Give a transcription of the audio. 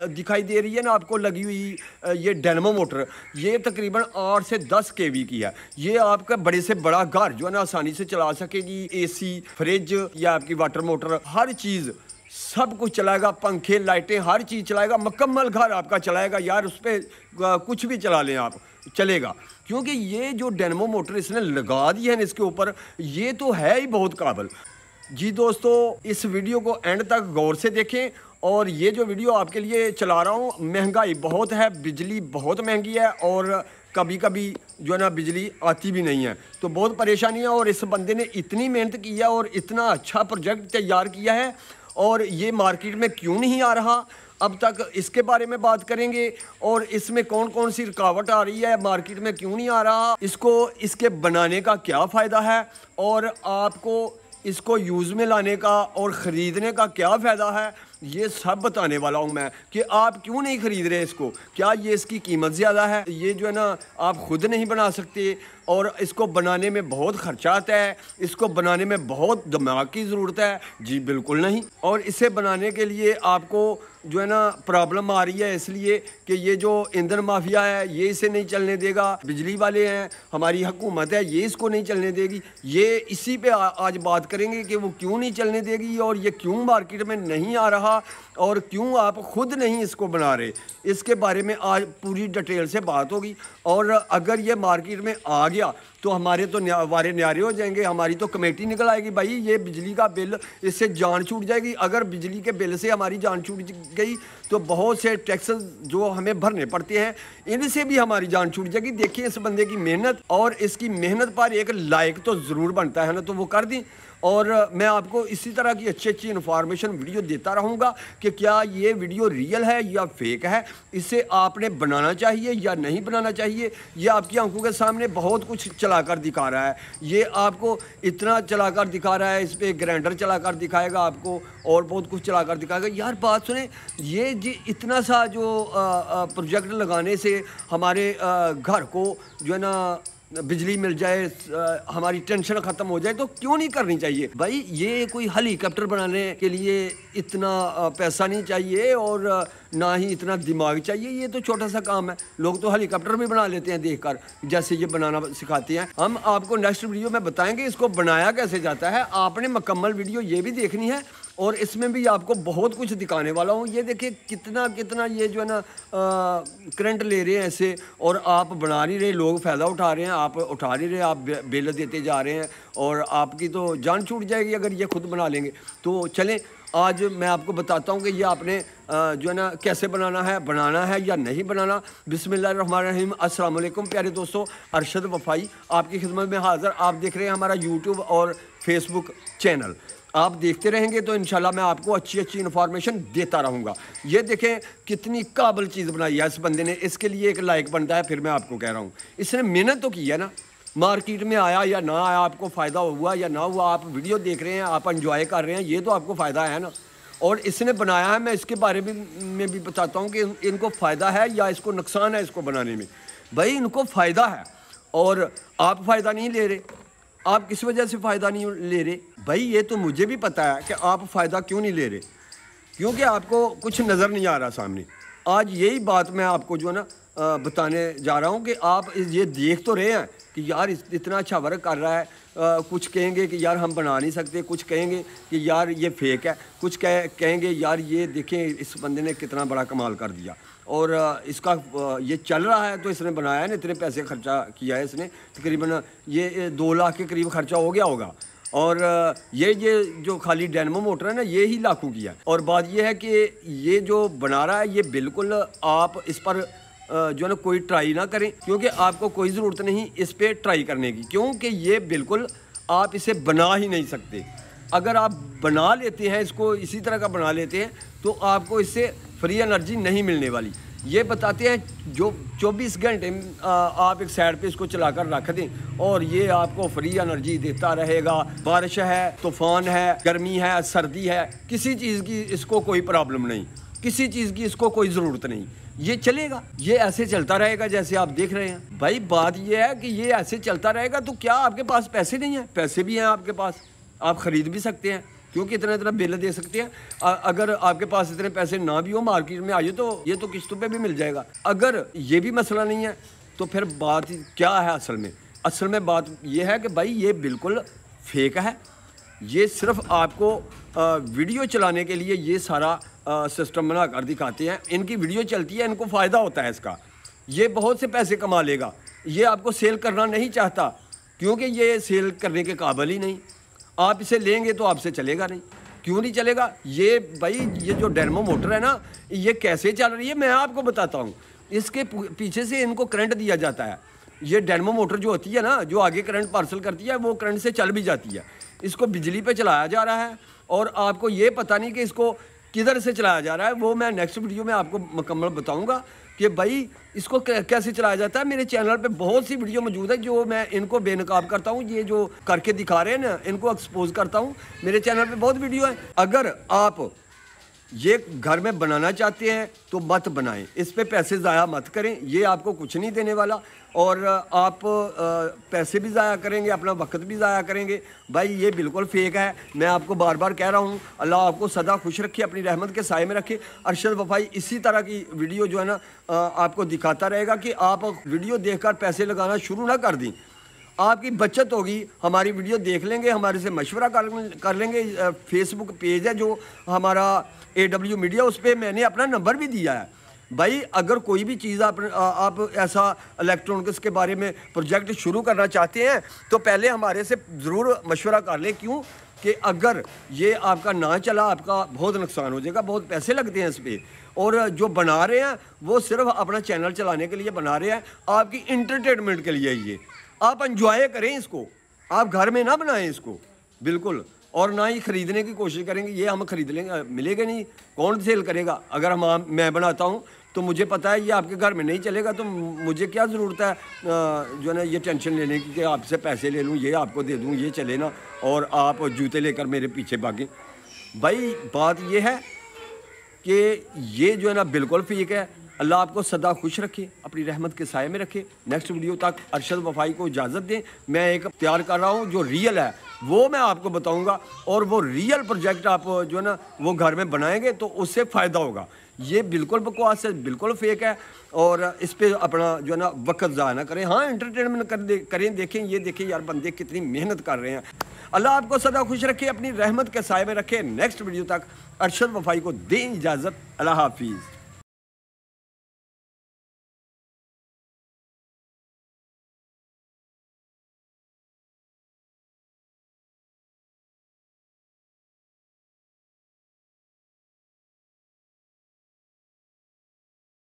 दिखाई दे रही है ना आपको लगी हुई ये डेनमो मोटर ये तकरीबन आठ से दस के वी की है ये आपका बड़े से बड़ा घर जो है ना आसानी से चला सकेगी एसी फ्रिज या आपकी वाटर मोटर हर चीज़ सब कुछ चलाएगा पंखे लाइटें हर चीज़ चलाएगा मकम्मल घर आपका चलाएगा यार उस पर कुछ भी चला लें आप चलेगा क्योंकि ये जो डेनमो मोटर इसने लगा दी है ना इसके ऊपर ये तो है ही बहुत काबिल जी दोस्तों इस वीडियो को एंड तक गौर से देखें और ये जो वीडियो आपके लिए चला रहा हूँ महंगाई बहुत है बिजली बहुत महंगी है और कभी कभी जो है ना बिजली आती भी नहीं है तो बहुत परेशानी है और इस बंदे ने इतनी मेहनत की है और इतना अच्छा प्रोजेक्ट तैयार किया है और ये मार्केट में क्यों नहीं आ रहा अब तक इसके बारे में बात करेंगे और इसमें कौन कौन सी रुकावट आ रही है मार्केट में क्यों नहीं आ रहा इसको इसके बनाने का क्या फ़ायदा है और आपको इसको यूज़ में लाने का और ख़रीदने का क्या फ़ायदा है ये सब बताने वाला हूँ मैं कि आप क्यों नहीं ख़रीद रहे इसको क्या ये इसकी कीमत ज़्यादा है ये जो है ना आप ख़ुद नहीं बना सकते और इसको बनाने में बहुत ख़र्चा आता है इसको बनाने में बहुत दिमाग की ज़रूरत है जी बिल्कुल नहीं और इसे बनाने के लिए आपको जो है ना प्रॉब्लम आ रही है इसलिए कि ये जो ईंधन माफिया है ये इसे नहीं चलने देगा बिजली वाले हैं हमारी हुकूमत है ये इसको नहीं चलने देगी ये इसी पे आज बात करेंगे कि वो क्यों नहीं चलने देगी और ये क्यों मार्केट में नहीं आ रहा और क्यों आप ख़ुद नहीं इसको बना रहे इसके बारे में आज पूरी डिटेल से बात होगी और अगर ये मार्केट में आ गया तो हमारे तो न्या, वारे न्यारे हो जाएंगे हमारी तो कमेटी निकल आएगी भाई ये बिजली का बिल इससे जान छूट जाएगी अगर बिजली के बिल से हमारी जान छूट गई तो बहुत से टैक्स जो हमें भरने पड़ते हैं इनसे भी हमारी जान छूट जाएगी देखिए इस बंदे की मेहनत और इसकी मेहनत पर एक लायक तो ज़रूर बनता है ना तो वो कर दी और मैं आपको इसी तरह की अच्छी अच्छी इन्फॉर्मेशन वीडियो देता रहूँगा कि क्या ये वीडियो रियल है या फेक है इसे आपने बनाना चाहिए या नहीं बनाना चाहिए ये आपकी आंखों के सामने बहुत कुछ चलाकर दिखा रहा है ये आपको इतना चलाकर दिखा रहा है इस पर ग्राइंडर चलाकर दिखाएगा आपको और बहुत कुछ चलाकर दिखाएगा यार बात सुने ये जी इतना सा जो प्रोजेक्ट लगाने से हमारे घर को जो है ना बिजली मिल जाए हमारी टेंशन ख़त्म हो जाए तो क्यों नहीं करनी चाहिए भाई ये कोई हेलीकॉप्टर बनाने के लिए इतना पैसा नहीं चाहिए और ना ही इतना दिमाग चाहिए ये तो छोटा सा काम है लोग तो हेलीकॉप्टर भी बना लेते हैं देखकर जैसे ये बनाना सिखाते हैं हम आपको नेक्स्ट वीडियो में बताएंगे इसको बनाया कैसे जाता है आपने मकम्मल वीडियो ये भी देखनी है और इसमें भी आपको बहुत कुछ दिखाने वाला हूँ ये देखिए कितना कितना ये जो है ना करंट ले रहे हैं ऐसे और आप बना नहीं रहे लोग फ़ायदा उठा रहे हैं आप उठा नहीं रहे आप बेल देते जा रहे हैं और आपकी तो जान छूट जाएगी अगर ये खुद बना लेंगे तो चलें आज मैं आपको बताता हूँ कि ये आपने जो है ना कैसे बनाना है बनाना है या नहीं बनाना बिसमीम अस्सलाम प्यारे दोस्तों अरशद वफाई आपकी खिदमत में हाज़र आप देख रहे हैं हमारा यूट्यूब और फेसबुक चैनल आप देखते रहेंगे तो इन मैं आपको अच्छी अच्छी इन्फॉर्मेशन देता रहूँगा ये देखें कितनी काबल चीज़ बनाई है इस बंदे ने इसके लिए एक लाइक बनता है फिर मैं आपको कह रहा हूँ इसने मेहनत तो की है ना मार्केट में आया या ना आया आपको फ़ायदा हुआ या ना हुआ आप वीडियो देख रहे हैं आप इन्जॉय कर रहे हैं ये तो आपको फ़ायदा है ना और इसने बनाया है मैं इसके बारे में में भी बताता हूँ कि इनको फ़ायदा है या इसको नुकसान है इसको बनाने में भाई इनको फ़ायदा है और आप फ़ायदा नहीं ले रहे आप किस वजह से फ़ायदा नहीं ले रहे भाई ये तो मुझे भी पता है कि आप फ़ायदा क्यों नहीं ले रहे क्योंकि आपको कुछ नज़र नहीं आ रहा सामने आज यही बात मैं आपको जो है ना बताने जा रहा हूँ कि आप ये देख तो रहे हैं कि यार इतना अच्छा वर्क कर रहा है कुछ कहेंगे कि यार हम बना नहीं सकते कुछ कहेंगे कि यार ये फेक है कुछ कह कहेंगे यार ये देखें इस बंदे ने कितना बड़ा कमाल कर दिया और इसका ये चल रहा है तो इसने बनाया है ना इतने पैसे खर्चा किया है इसने तकरीबन ये दो लाख के करीब खर्चा हो गया होगा और ये ये जो खाली डैनमो मोटर है ना ये ही लाखों की है और बात ये है कि ये जो बना रहा है ये बिल्कुल आप इस पर जो है ना कोई ट्राई ना करें क्योंकि आपको कोई ज़रूरत नहीं इस पर ट्राई करने की क्योंकि ये बिल्कुल आप इसे बना ही नहीं सकते अगर आप बना लेते हैं इसको इसी तरह का बना लेते हैं तो आपको इससे फ्री एनर्जी नहीं मिलने वाली ये बताते हैं जो 24 घंटे आप एक साइड पे इसको चलाकर रख दें और ये आपको फ्री एनर्जी देता रहेगा बारिश है तूफान है गर्मी है सर्दी है किसी चीज़ की इसको कोई प्रॉब्लम नहीं किसी चीज़ की इसको कोई ज़रूरत नहीं ये चलेगा ये ऐसे चलता रहेगा जैसे आप देख रहे हैं भाई बात यह है कि ये ऐसे चलता रहेगा तो क्या आपके पास पैसे नहीं हैं पैसे भी हैं आपके पास आप ख़रीद भी सकते हैं क्योंकि इतना इतना बिल दे सकते हैं अगर आपके पास इतने पैसे ना भी हो मार्केट में आइए तो ये तो किस्तों पे भी मिल जाएगा अगर ये भी मसला नहीं है तो फिर बात क्या है असल में असल में बात यह है कि भाई ये बिल्कुल फेक है ये सिर्फ आपको वीडियो चलाने के लिए ये सारा सिस्टम बना कर दिखाते हैं इनकी वीडियो चलती है इनको फ़ायदा होता है इसका ये बहुत से पैसे कमा लेगा ये आपको सेल करना नहीं चाहता क्योंकि ये सेल करने के काबिल ही नहीं आप इसे लेंगे तो आपसे चलेगा नहीं क्यों नहीं चलेगा ये भाई ये जो डेरमो मोटर है ना ये कैसे चल रही है मैं आपको बताता हूँ इसके पीछे से इनको करंट दिया जाता है ये डेरमो मोटर जो होती है ना जो आगे करंट पार्सल करती है वो करंट से चल भी जाती है इसको बिजली पे चलाया जा रहा है और आपको ये पता नहीं कि इसको किधर से चलाया जा रहा है वो मैं नेक्स्ट वीडियो में आपको मुकम्मल बताऊँगा कि भाई इसको कैसे चलाया जाता है मेरे चैनल पे बहुत सी वीडियो मौजूद है जो मैं इनको बेनकाब करता हूँ ये जो करके दिखा रहे हैं ना इनको एक्सपोज करता हूँ मेरे चैनल पे बहुत वीडियो है अगर आप ये घर में बनाना चाहते हैं तो मत बनाएं इस पे पैसे ज़ाया मत करें ये आपको कुछ नहीं देने वाला और आप पैसे भी ज़ाया करेंगे अपना वक्त भी ज़ाया करेंगे भाई ये बिल्कुल फेक है मैं आपको बार बार कह रहा हूँ अल्लाह आपको सदा खुश रखे अपनी रहमत के साय में रखे अरशद वफाई इसी तरह की वीडियो जो है ना आपको दिखाता रहेगा कि आप वीडियो देख पैसे लगाना शुरू ना कर दें आपकी बचत होगी हमारी वीडियो देख लेंगे हमारे से मशवरा कर, कर लेंगे फेसबुक पेज है जो हमारा ए डब्ल्यू मीडिया उस पर मैंने अपना नंबर भी दिया है भाई अगर कोई भी चीज़ आप आप ऐसा इलेक्ट्रॉनिक्स के बारे में प्रोजेक्ट शुरू करना चाहते हैं तो पहले हमारे से ज़रूर मशवरा कर लें क्यों कि अगर ये आपका ना चला आपका बहुत नुकसान हो जाएगा बहुत पैसे लगते हैं इस पर और जो बना रहे हैं वो सिर्फ अपना चैनल चलाने के लिए बना रहे हैं आपकी इंटरटेनमेंट के लिए ये आप इंजॉय करें इसको आप घर में ना बनाएं इसको बिल्कुल और ना ही ख़रीदने की कोशिश करेंगे ये हम ख़रीद लेंगे मिलेगा नहीं कौन सेल करेगा अगर हम मैं बनाता हूँ तो मुझे पता है ये आपके घर में नहीं चलेगा तो मुझे क्या ज़रूरत है जो है ना ये टेंशन लेने की कि आपसे पैसे ले लूँ ये आपको दे दूँ ये चले ना और आप जूते लेकर मेरे पीछे भागें भाई बात ये है कि ये जो है ना बिल्कुल फीक है अल्लाह आपको सदा खुश रखे अपनी रहमत के साय में रखे नेक्स्ट वीडियो तक अरशद वफाई को इजाज़त दें मैं एक तैयार कर रहा हूँ जो रियल है वो मैं आपको बताऊँगा और वो रियल प्रोजेक्ट आप जो है ना वो घर में बनाएंगे तो उससे फ़ायदा होगा ये बिल्कुल बकवास है बिल्कुल फेक है और इस पर अपना जो है ना वक्त ज़ाया ना करें हाँ इंटरटेनमेंट कर दे, करें देखें ये देखें यार बंदे कितनी मेहनत कर रहे हैं अल्लाह आपको सदा खुश रखे अपनी रहमत के साय में रखे नेक्स्ट वीडियो तक अरशद वफाई को दें इजाज़त अल्लाह हाफिज़